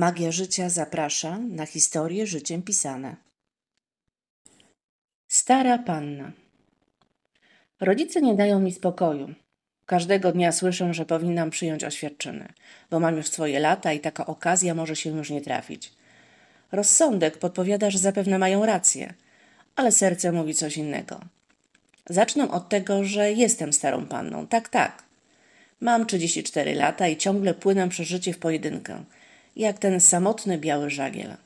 Magia życia zaprasza na historie życiem pisane. Stara panna. Rodzice nie dają mi spokoju. Każdego dnia słyszę, że powinnam przyjąć oświadczyny, bo mam już swoje lata i taka okazja może się już nie trafić. Rozsądek podpowiada, że zapewne mają rację, ale serce mówi coś innego. Zacznę od tego, że jestem starą panną. Tak, tak. Mam 34 lata i ciągle płynę przez życie w pojedynkę – jak ten samotny biały żagiel.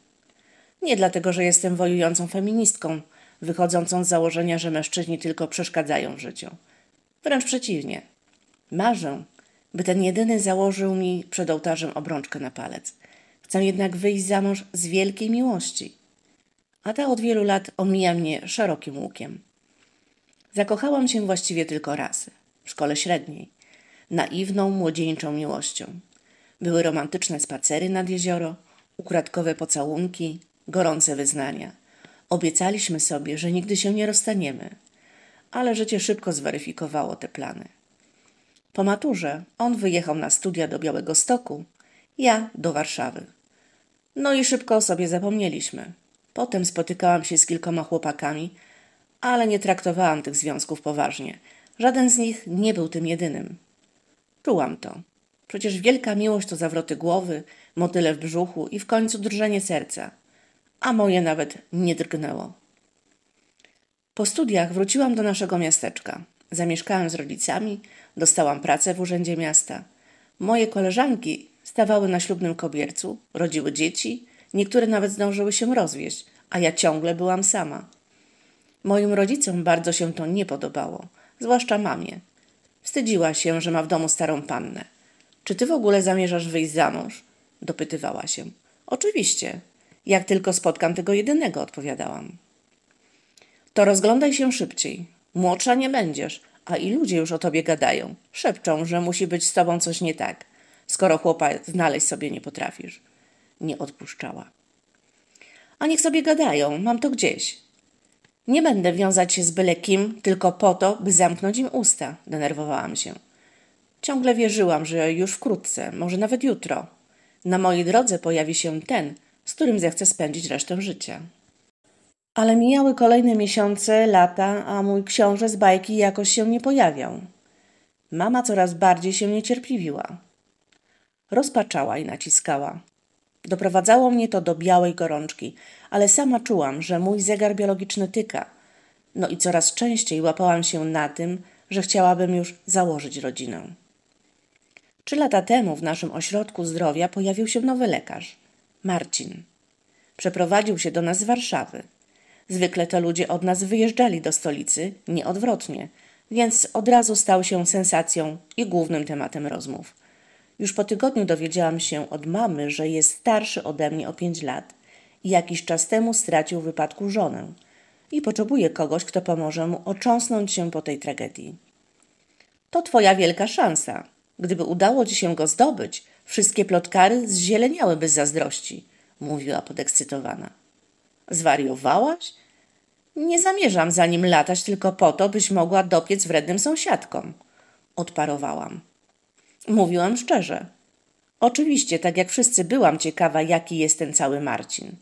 Nie dlatego, że jestem wojującą feministką, wychodzącą z założenia, że mężczyźni tylko przeszkadzają w życiu. Wręcz przeciwnie. Marzę, by ten jedyny założył mi przed ołtarzem obrączkę na palec. Chcę jednak wyjść za mąż z wielkiej miłości. A ta od wielu lat omija mnie szerokim łukiem. Zakochałam się właściwie tylko raz, w szkole średniej, naiwną, młodzieńczą miłością. Były romantyczne spacery nad jezioro, ukradkowe pocałunki, gorące wyznania. Obiecaliśmy sobie, że nigdy się nie rozstaniemy, ale życie szybko zweryfikowało te plany. Po maturze on wyjechał na studia do Białego Stoku, ja do Warszawy. No i szybko o sobie zapomnieliśmy. Potem spotykałam się z kilkoma chłopakami, ale nie traktowałam tych związków poważnie. Żaden z nich nie był tym jedynym. Czułam to. Przecież wielka miłość to zawroty głowy, motyle w brzuchu i w końcu drżenie serca. A moje nawet nie drgnęło. Po studiach wróciłam do naszego miasteczka. Zamieszkałam z rodzicami, dostałam pracę w urzędzie miasta. Moje koleżanki stawały na ślubnym kobiercu, rodziły dzieci, niektóre nawet zdążyły się rozwieść, a ja ciągle byłam sama. Moim rodzicom bardzo się to nie podobało, zwłaszcza mamie. Wstydziła się, że ma w domu starą pannę. Czy ty w ogóle zamierzasz wyjść za mąż? dopytywała się. Oczywiście. Jak tylko spotkam tego jedynego, odpowiadałam. To rozglądaj się szybciej. Młodsza nie będziesz, a i ludzie już o tobie gadają. Szepczą, że musi być z tobą coś nie tak, skoro chłopa znaleźć sobie nie potrafisz. Nie odpuszczała. A niech sobie gadają, mam to gdzieś. Nie będę wiązać się z byle kim, tylko po to, by zamknąć im usta, denerwowałam się. Ciągle wierzyłam, że już wkrótce, może nawet jutro, na mojej drodze pojawi się ten, z którym zechcę spędzić resztę życia. Ale mijały kolejne miesiące, lata, a mój książę z bajki jakoś się nie pojawiał. Mama coraz bardziej się niecierpliwiła. Rozpaczała i naciskała. Doprowadzało mnie to do białej gorączki, ale sama czułam, że mój zegar biologiczny tyka. No i coraz częściej łapałam się na tym, że chciałabym już założyć rodzinę. Trzy lata temu w naszym ośrodku zdrowia pojawił się nowy lekarz Marcin. Przeprowadził się do nas z Warszawy. Zwykle to ludzie od nas wyjeżdżali do stolicy, nieodwrotnie, więc od razu stał się sensacją i głównym tematem rozmów. Już po tygodniu dowiedziałam się od mamy, że jest starszy ode mnie o pięć lat i jakiś czas temu stracił w wypadku żonę i potrzebuje kogoś, kto pomoże mu ocząsnąć się po tej tragedii. To twoja wielka szansa, Gdyby udało ci się go zdobyć, wszystkie plotkary zzieleniałyby z zazdrości, mówiła podekscytowana. Zwariowałaś? Nie zamierzam za nim latać tylko po to, byś mogła dopiec wrednym sąsiadkom, odparowałam. Mówiłam szczerze. Oczywiście, tak jak wszyscy, byłam ciekawa, jaki jest ten cały Marcin.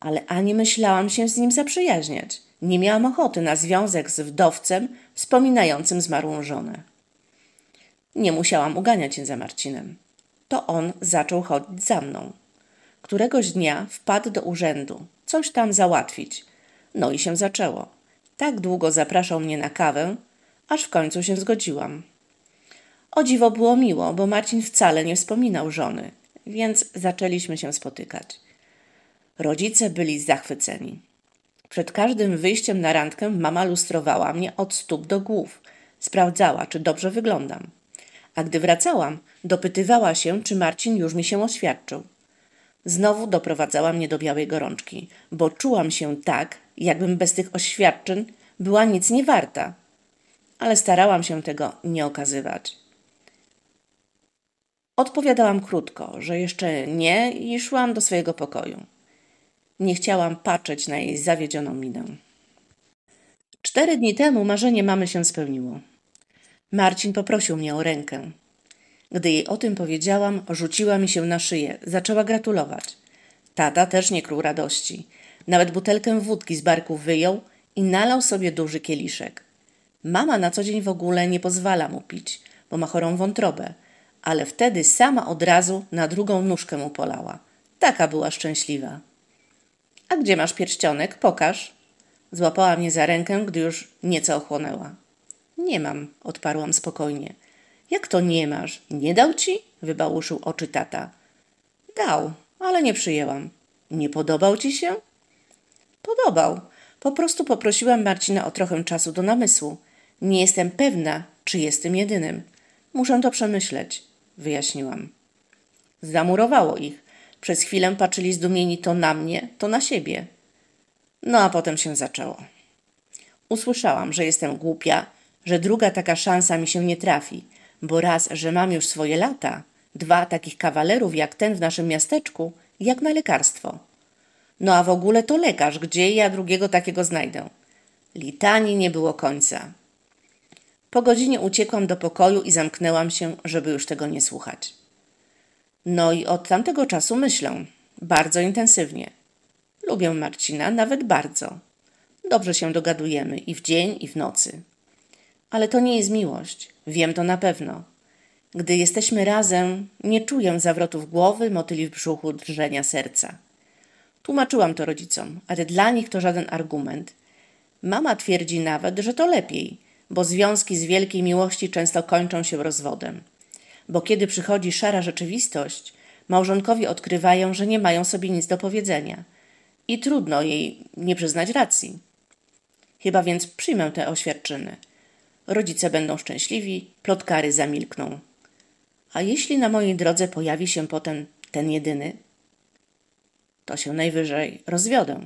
Ale ani myślałam się z nim zaprzyjaźniać. Nie miałam ochoty na związek z wdowcem wspominającym zmarłą żonę. Nie musiałam uganiać się za Marcinem. To on zaczął chodzić za mną. Któregoś dnia wpadł do urzędu, coś tam załatwić. No i się zaczęło. Tak długo zapraszał mnie na kawę, aż w końcu się zgodziłam. O dziwo było miło, bo Marcin wcale nie wspominał żony, więc zaczęliśmy się spotykać. Rodzice byli zachwyceni. Przed każdym wyjściem na randkę mama lustrowała mnie od stóp do głów. Sprawdzała, czy dobrze wyglądam a gdy wracałam, dopytywała się, czy Marcin już mi się oświadczył. Znowu doprowadzała mnie do białej gorączki, bo czułam się tak, jakbym bez tych oświadczeń była nic nie warta. Ale starałam się tego nie okazywać. Odpowiadałam krótko, że jeszcze nie i szłam do swojego pokoju. Nie chciałam patrzeć na jej zawiedzioną minę. Cztery dni temu marzenie mamy się spełniło. Marcin poprosił mnie o rękę. Gdy jej o tym powiedziałam, rzuciła mi się na szyję, zaczęła gratulować. Tata też nie krył radości. Nawet butelkę wódki z barku wyjął i nalał sobie duży kieliszek. Mama na co dzień w ogóle nie pozwala mu pić, bo ma chorą wątrobę, ale wtedy sama od razu na drugą nóżkę mu polała. Taka była szczęśliwa. A gdzie masz pierścionek? Pokaż. Złapała mnie za rękę, gdy już nieco ochłonęła. Nie mam, odparłam spokojnie. Jak to nie masz? Nie dał ci? wybałuszył oczy tata. Dał, ale nie przyjęłam. Nie podobał ci się? Podobał. Po prostu poprosiłam Marcina o trochę czasu do namysłu. Nie jestem pewna, czy jestem jedynym. Muszę to przemyśleć, wyjaśniłam. Zamurowało ich. Przez chwilę patrzyli zdumieni to na mnie, to na siebie. No a potem się zaczęło. Usłyszałam, że jestem głupia, że druga taka szansa mi się nie trafi, bo raz, że mam już swoje lata, dwa takich kawalerów jak ten w naszym miasteczku, jak na lekarstwo. No a w ogóle to lekarz, gdzie ja drugiego takiego znajdę? Litanii nie było końca. Po godzinie uciekłam do pokoju i zamknęłam się, żeby już tego nie słuchać. No i od tamtego czasu myślę, bardzo intensywnie. Lubię Marcina, nawet bardzo. Dobrze się dogadujemy i w dzień, i w nocy. Ale to nie jest miłość, wiem to na pewno. Gdy jesteśmy razem, nie czuję zawrotów głowy, motyli w brzuchu, drżenia serca. Tłumaczyłam to rodzicom, ale dla nich to żaden argument. Mama twierdzi nawet, że to lepiej, bo związki z wielkiej miłości często kończą się rozwodem. Bo kiedy przychodzi szara rzeczywistość, małżonkowie odkrywają, że nie mają sobie nic do powiedzenia i trudno jej nie przyznać racji. Chyba więc przyjmę te oświadczyny rodzice będą szczęśliwi, plotkary zamilkną. A jeśli na mojej drodze pojawi się potem ten jedyny, to się najwyżej rozwiodę.